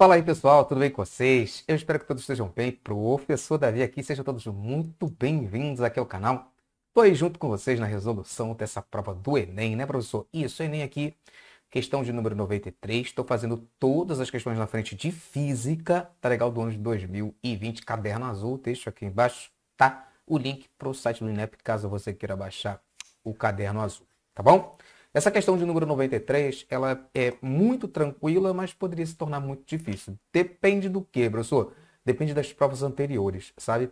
Fala aí pessoal, tudo bem com vocês? Eu espero que todos estejam bem. Professor Davi aqui, sejam todos muito bem-vindos aqui ao canal. Estou aí junto com vocês na resolução dessa prova do Enem, né professor? Isso, Enem aqui, questão de número 93. Estou fazendo todas as questões na frente de física, tá legal? Do ano de 2020, caderno azul, deixo aqui embaixo, tá? O link para o site do INEP, caso você queira baixar o caderno azul, tá bom? Essa questão de número 93, ela é muito tranquila, mas poderia se tornar muito difícil. Depende do que, professor? Depende das provas anteriores, sabe?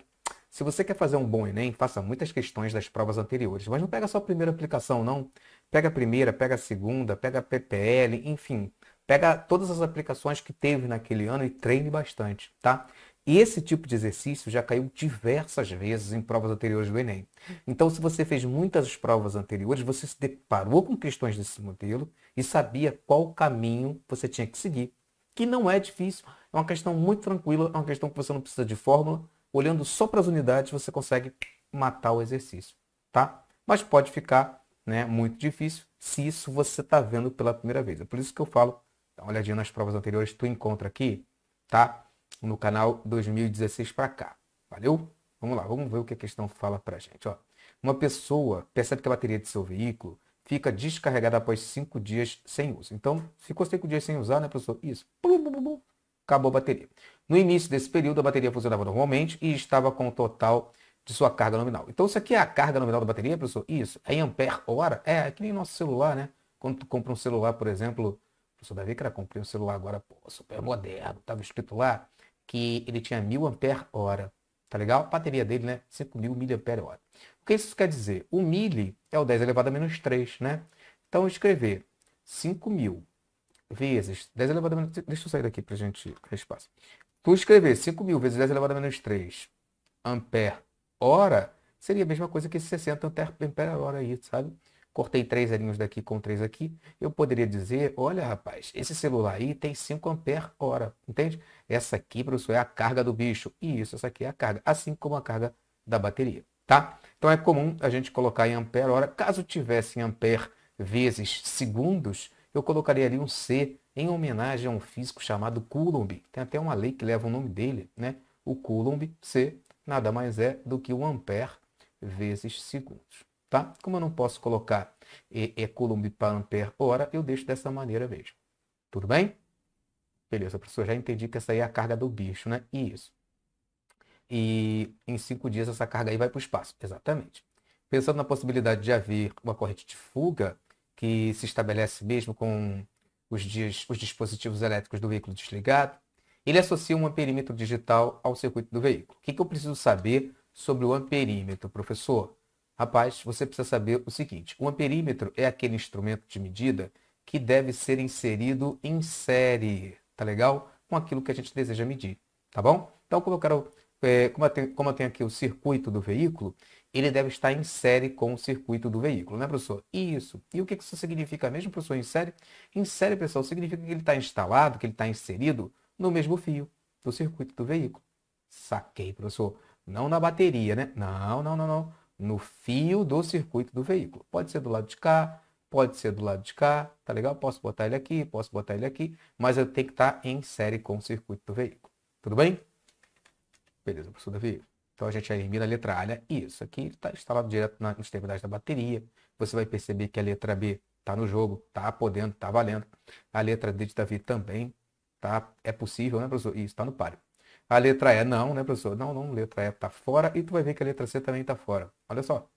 Se você quer fazer um bom Enem, faça muitas questões das provas anteriores, mas não pega só a primeira aplicação, não. Pega a primeira, pega a segunda, pega a PPL, enfim. Pega todas as aplicações que teve naquele ano e treine bastante, tá? E esse tipo de exercício já caiu diversas vezes em provas anteriores do Enem. Então, se você fez muitas provas anteriores, você se deparou com questões desse modelo e sabia qual caminho você tinha que seguir. Que não é difícil, é uma questão muito tranquila, é uma questão que você não precisa de fórmula. Olhando só para as unidades, você consegue matar o exercício, tá? Mas pode ficar né, muito difícil se isso você está vendo pela primeira vez. É por isso que eu falo, dá uma olhadinha nas provas anteriores, tu encontra aqui, tá? no canal 2016 para cá. Valeu? Vamos lá, vamos ver o que a questão fala para a gente. Ó, uma pessoa percebe que a bateria de seu veículo fica descarregada após cinco dias sem uso. Então, ficou cinco dias sem usar, né, professor? Isso. Blum, acabou a bateria. No início desse período, a bateria funcionava normalmente e estava com o total de sua carga nominal. Então, isso aqui é a carga nominal da bateria, professor? Isso. É em ampere hora? É, é que nem nosso celular, né? Quando tu compra um celular, por exemplo, o vai ver que era comprei um celular agora, pô, super moderno, estava escrito lá que ele tinha 1000 Ah, Tá legal? A bateria dele, né? 5000 mAh. O que isso quer dizer? O mili é o 10 elevado a menos 3, né? Então, escrever 5000 vezes 10 elevado a menos... Deixa eu sair daqui para a gente ter espaço. Tu escrever 5000 vezes 10 elevado a menos 3 ampère-hora seria a mesma coisa que 60 ampère-hora aí, sabe? cortei três aninhos daqui com três aqui, eu poderia dizer, olha rapaz, esse celular aí tem 5 ampere hora, entende? Essa aqui, professor, é a carga do bicho. E isso, essa aqui é a carga, assim como a carga da bateria, tá? Então é comum a gente colocar em ampere hora. Caso tivesse em ampere vezes segundos, eu colocaria ali um C em homenagem a um físico chamado Coulomb. Tem até uma lei que leva o nome dele, né? O Coulomb C nada mais é do que o ampere vezes segundos. Tá? Como eu não posso colocar e, e coulomb para ampere hora, eu deixo dessa maneira mesmo. Tudo bem? Beleza, professor, já entendi que essa aí é a carga do bicho, né? E isso. E em cinco dias essa carga aí vai para o espaço. Exatamente. Pensando na possibilidade de haver uma corrente de fuga, que se estabelece mesmo com os, dias, os dispositivos elétricos do veículo desligado, ele associa um amperímetro digital ao circuito do veículo. O que, que eu preciso saber sobre o amperímetro, professor? Rapaz, você precisa saber o seguinte: um amperímetro é aquele instrumento de medida que deve ser inserido em série, tá legal? Com aquilo que a gente deseja medir, tá bom? Então, como eu quero, é, como, eu tenho, como eu tenho aqui o circuito do veículo, ele deve estar em série com o circuito do veículo, né, professor? Isso. E o que isso significa mesmo, professor, em série? Em série, pessoal, significa que ele está instalado, que ele está inserido no mesmo fio do circuito do veículo. Saquei, professor. Não na bateria, né? Não, não, não, não no fio do circuito do veículo. Pode ser do lado de cá, pode ser do lado de cá, tá legal? Posso botar ele aqui, posso botar ele aqui, mas eu tenho que estar tá em série com o circuito do veículo. Tudo bem? Beleza, professor Davi. Então a gente elimina a letra A, isso. Aqui está instalado direto nas terminais da bateria. Você vai perceber que a letra B está no jogo, está podendo, está valendo. A letra D de Davi também tá, é possível, né, professor? Isso, está no páreo. A letra E, não, né, professor? Não, não, letra E tá fora. E tu vai ver que a letra C também tá fora. Olha só.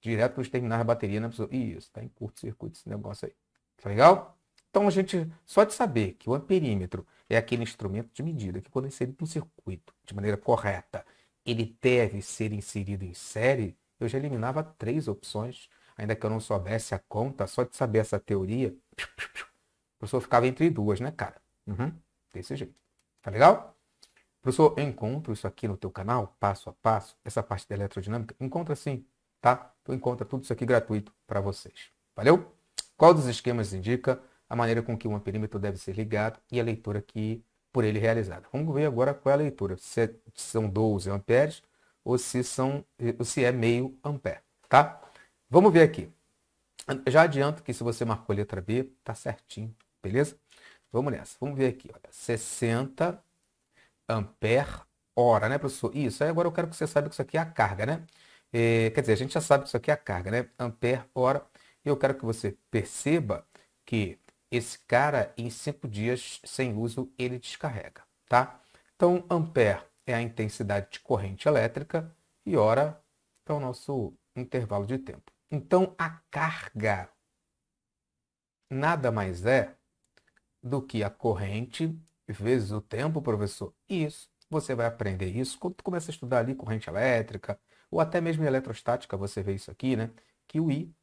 Direto para os terminais da bateria, né, professor? Isso, está em curto-circuito esse negócio aí. Tá legal? Então, a gente, só de saber que o amperímetro é aquele instrumento de medida que, quando inserido no circuito de maneira correta, ele deve ser inserido em série, eu já eliminava três opções, ainda que eu não soubesse a conta, só de saber essa teoria, o professor ficava entre duas, né, cara? Uhum, desse jeito. Tá legal? Professor, eu encontro isso aqui no teu canal, passo a passo, essa parte da eletrodinâmica? Encontra sim, tá? Tu encontra tudo isso aqui gratuito para vocês. Valeu? Qual dos esquemas indica a maneira com que um amperímetro deve ser ligado e a leitura que por ele realizada? Vamos ver agora qual é a leitura, se é, são 12 amperes ou se, são, ou se é meio ampere, tá? Vamos ver aqui. Já adianto que se você marcou a letra B, tá certinho, beleza? Vamos nessa. Vamos ver aqui, olha, 60 ampere hora, né, professor? Isso, aí agora eu quero que você saiba que isso aqui é a carga, né? É, quer dizer, a gente já sabe que isso aqui é a carga, né? Ampere hora. Eu quero que você perceba que esse cara, em cinco dias sem uso, ele descarrega, tá? Então, ampere é a intensidade de corrente elétrica e hora é o nosso intervalo de tempo. Então, a carga nada mais é do que a corrente vezes o tempo, professor? Isso. Você vai aprender isso quando tu começa a estudar ali corrente elétrica, ou até mesmo eletrostática, você vê isso aqui, né? Que o I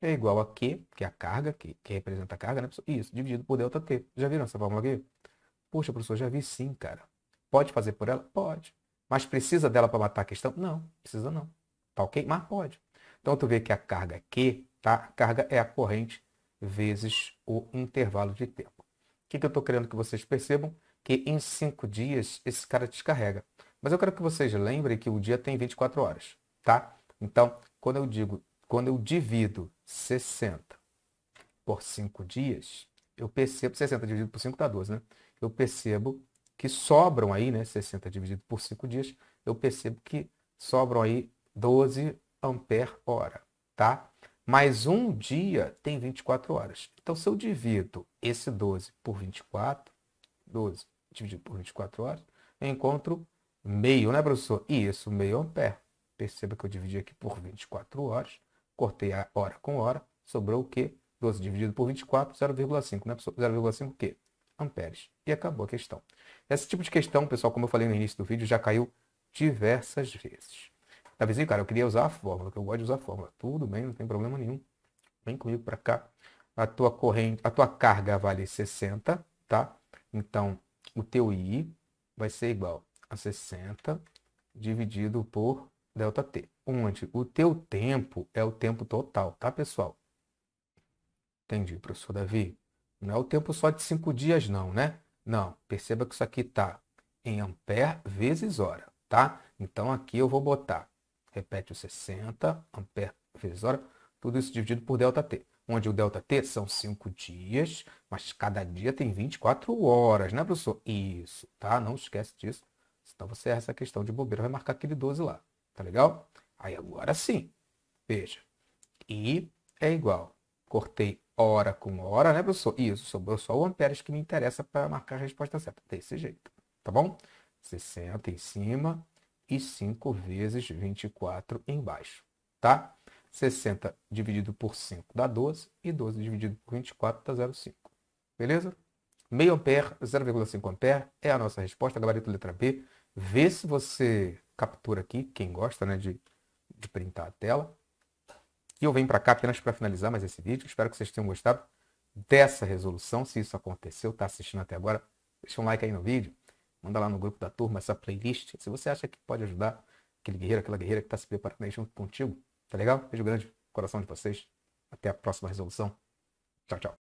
é igual a Q, que é a carga, que, que representa a carga, né, professor? Isso, dividido por delta T. Já viram essa fórmula aqui? Poxa, professor, já vi sim, cara. Pode fazer por ela? Pode. Mas precisa dela para matar a questão? Não, precisa não. Tá ok? Mas pode. Então, tu vê que a carga é Q, tá? A carga é a corrente vezes o intervalo de tempo que, que eu estou querendo que vocês percebam? Que em cinco dias esse cara descarrega. Mas eu quero que vocês lembrem que o dia tem 24 horas, tá? Então, quando eu digo, quando eu divido 60 por 5 dias, eu percebo, 60 dividido por 5 dá 12, né? Eu percebo que sobram aí, né? 60 dividido por 5 dias, eu percebo que sobram aí 12 ampere hora, tá? Mas um dia tem 24 horas. Então, se eu divido esse 12 por 24, 12 dividido por 24 horas, eu encontro meio, né, professor? E isso, meio ampere. É Perceba que eu dividi aqui por 24 horas, cortei a hora com hora, sobrou o quê? 12 dividido por 24, 0,5, né, professor? 0,5 o quê? Amperes. E acabou a questão. Esse tipo de questão, pessoal, como eu falei no início do vídeo, já caiu diversas vezes. Tá, vizinho, cara, eu queria usar a fórmula, que eu gosto de usar a fórmula. Tudo bem, não tem problema nenhum. Vem comigo para cá. A tua corrente, a tua carga vale 60, tá? Então, o teu I vai ser igual a 60 dividido por delta T. Onde o teu tempo é o tempo total, tá, pessoal? Entendi, professor Davi. Não é o tempo só de 5 dias, não, né? Não, perceba que isso aqui está em ampere vezes hora, tá? Então, aqui eu vou botar repete o 60, ampere vezes hora, tudo isso dividido por ΔT, onde o ΔT são 5 dias, mas cada dia tem 24 horas, né, professor? Isso, tá? Não esquece disso, senão você erra essa questão de bobeira, vai marcar aquele 12 lá, tá legal? Aí agora sim, veja, I é igual, cortei hora com hora, né, professor? Isso, sobrou só o amperes que me interessa para marcar a resposta certa, desse jeito, tá bom? 60 em cima, e 5 vezes 24 embaixo, tá? 60 dividido por 5 dá 12 e 12 dividido por 24 dá 0,5. Beleza? Meio ampere, 0,5 pé é a nossa resposta, gabarito letra B. Vê se você captura aqui, quem gosta né, de, de printar a tela. E eu venho para cá apenas para finalizar mais esse vídeo. Espero que vocês tenham gostado dessa resolução. Se isso aconteceu, está assistindo até agora, deixa um like aí no vídeo. Manda lá no grupo da turma essa playlist. Se você acha que pode ajudar aquele guerreiro, aquela guerreira que está se preparando aí junto contigo, tá legal? Beijo grande, coração de vocês. Até a próxima resolução. Tchau, tchau.